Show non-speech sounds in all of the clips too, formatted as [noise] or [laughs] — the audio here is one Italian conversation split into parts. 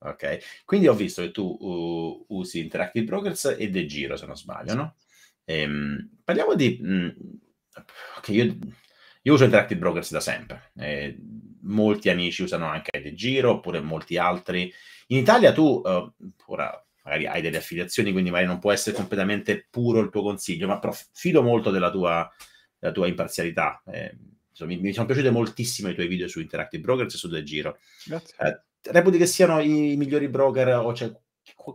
Ok, quindi ho visto che tu uh, usi Interactive Brokers e De Giro, se non sbaglio, no? Ehm, parliamo di... Mh, mm, okay, io, io, uso Interactive Brokers da sempre, eh, molti amici usano anche De Giro, oppure molti altri. In Italia tu, uh, ora magari hai delle affiliazioni, quindi magari non può essere completamente puro il tuo consiglio, ma però fido molto della tua, della tua imparzialità. Eh, insomma, mi, mi, sono piaciuti moltissimo i tuoi video su Interactive Brokers e su De Giro. Grazie. Eh, reputi che siano i migliori broker o c'è,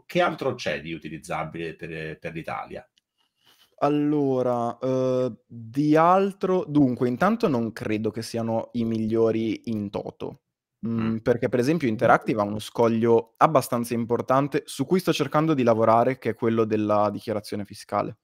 che altro c'è di utilizzabile per, per l'Italia? Allora, uh, di altro, dunque, intanto non credo che siano i migliori in toto. Mm, mm, perché per esempio Interactive ha uno scoglio abbastanza importante su cui sto cercando di lavorare, che è quello della dichiarazione fiscale.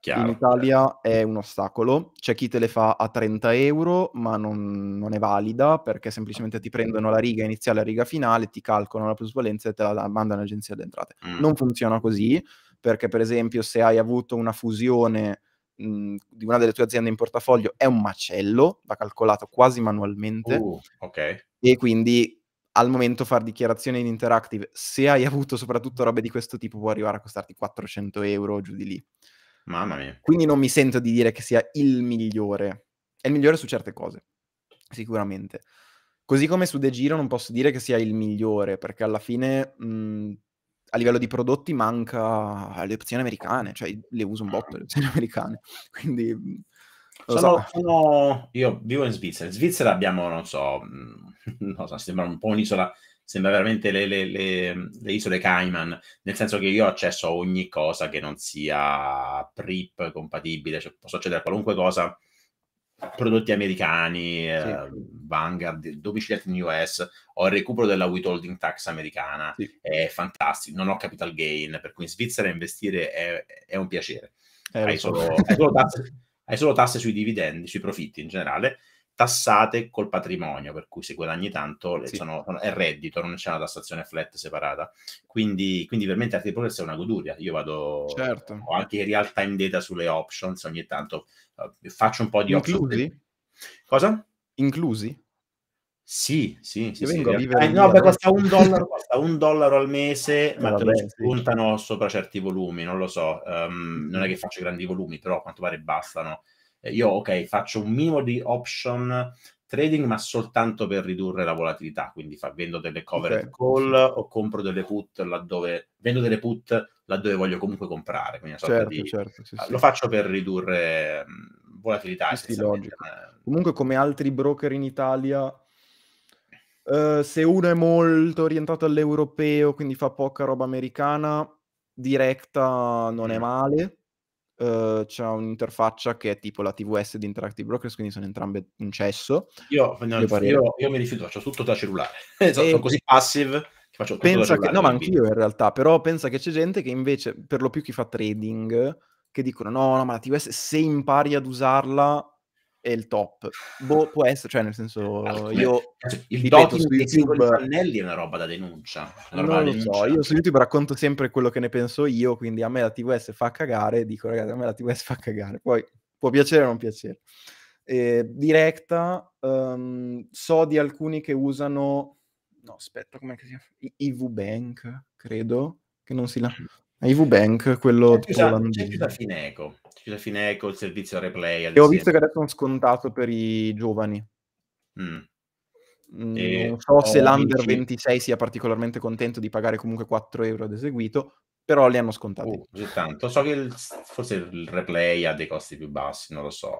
Chiaro, in Italia è un ostacolo. C'è chi te le fa a 30 euro, ma non, non è valida perché semplicemente ti prendono la riga iniziale e la riga finale, ti calcolano la plusvalenza e te la, mandano all'agenzia delle entrate. Mm. Non funziona così perché, per esempio, se hai avuto una fusione mh, mm, di una delle tue aziende in portafoglio è un macello, va calcolato quasi manualmente. Uh, okay. E quindi al momento far dichiarazione in Interactive, se hai avuto soprattutto robe di questo tipo, può arrivare a costarti 400 euro giù di lì. Mamma mia. Quindi non mi sento di dire che sia il migliore. È il migliore su certe cose, sicuramente. Così come su De Giro non posso dire che sia il migliore, perché alla fine mh, mhmm, a livello di prodotti manca le opzioni americane, cioè le uso un botto le opzioni [laughs] americane. Quindi mhmm, sono, sono, io vivo in Svizzera. In Svizzera abbiamo, non so, mhmm, [laughs] non so sembra un po' un'isola sembra veramente le, le, le, le, isole Cayman, nel senso che io ho accesso a ogni cosa che non sia PRIP compatibile, cioè posso accedere a qualunque cosa, prodotti americani, sì. eh, Vanguard, domiciliati in US, ho il recupero della withholding tax americana, sì. è fantastico, non ho capital gain, per cui in Svizzera investire è, è un piacere. Eh, hai, solo, hai, solo tasse, hai solo tasse sui dividendi, sui profitti in generale, tassate col patrimonio, per cui se guadagni tanto sì. sono, sono, è reddito, non c'è una tassazione flat separata. Quindi, quindi per me Interactive Progress è una goduria. Io vado certo. ho anche real time data sulle options, ogni tanto eh, faccio un po' di Inclusi? options. Cosa? Inclusi? Sì, sì, sì. sì eh, no, beh, costa, un dollaro, [laughs] costa un dollaro, al mese, eh, ma te lo spuntano sopra certi volumi, non lo so. Um, non è che faccio grandi volumi, però a quanto pare bastano. Eh, io ok, faccio un minimo di option trading, ma soltanto per ridurre la volatilità, quindi fa, vendo delle covered okay. call o compro delle put laddove vendo delle put laddove voglio comunque comprare, quindi certo, di, certo, sì, ah, lo sì. faccio per ridurre volatilità. Sì, comunque come altri broker in Italia Uh, se uno è molto orientato all'europeo, quindi fa poca roba americana, diretta non è mm. male. Uhm, c'è un'interfaccia che è tipo la TVS di Interactive Brokers, quindi sono entrambe in cesso. Io, no, io, io mi rifiuto, faccio tutto da cellulare. [laughs] esatto, sono così passive faccio pensa Che, no, ma anch'io in realtà, però pensa che c'è gente che invece, per lo più chi fa trading, che dicono no, no, ma la TVS se impari ad usarla è il top. Boh, può essere, cioè nel senso, Alcune. io... il dot su YouTube... pannelli è una roba da denuncia. Roba non da denuncia. so, io su YouTube racconto sempre quello che ne penso io, quindi a me la TVS fa cagare, dico ragazzi, a me la TVS fa cagare, poi può piacere o non piacere. Eh, diretta, um, so di alcuni che usano... No, aspetta, come si chiama? IV Bank, credo, che non si... La... Mm. Ivu Bank, quello c'è chiusa, c'è chiusa Fineco, c'è chiusa Fineco, il servizio replay. E ho visto che adesso è un scontato per i giovani. Mm, mm non so se l'Under 26 sia particolarmente contento di pagare comunque 4 euro ad eseguito, però li hanno scontati. Uh, tanto. So che il, forse il replay ha dei costi più bassi, non lo so.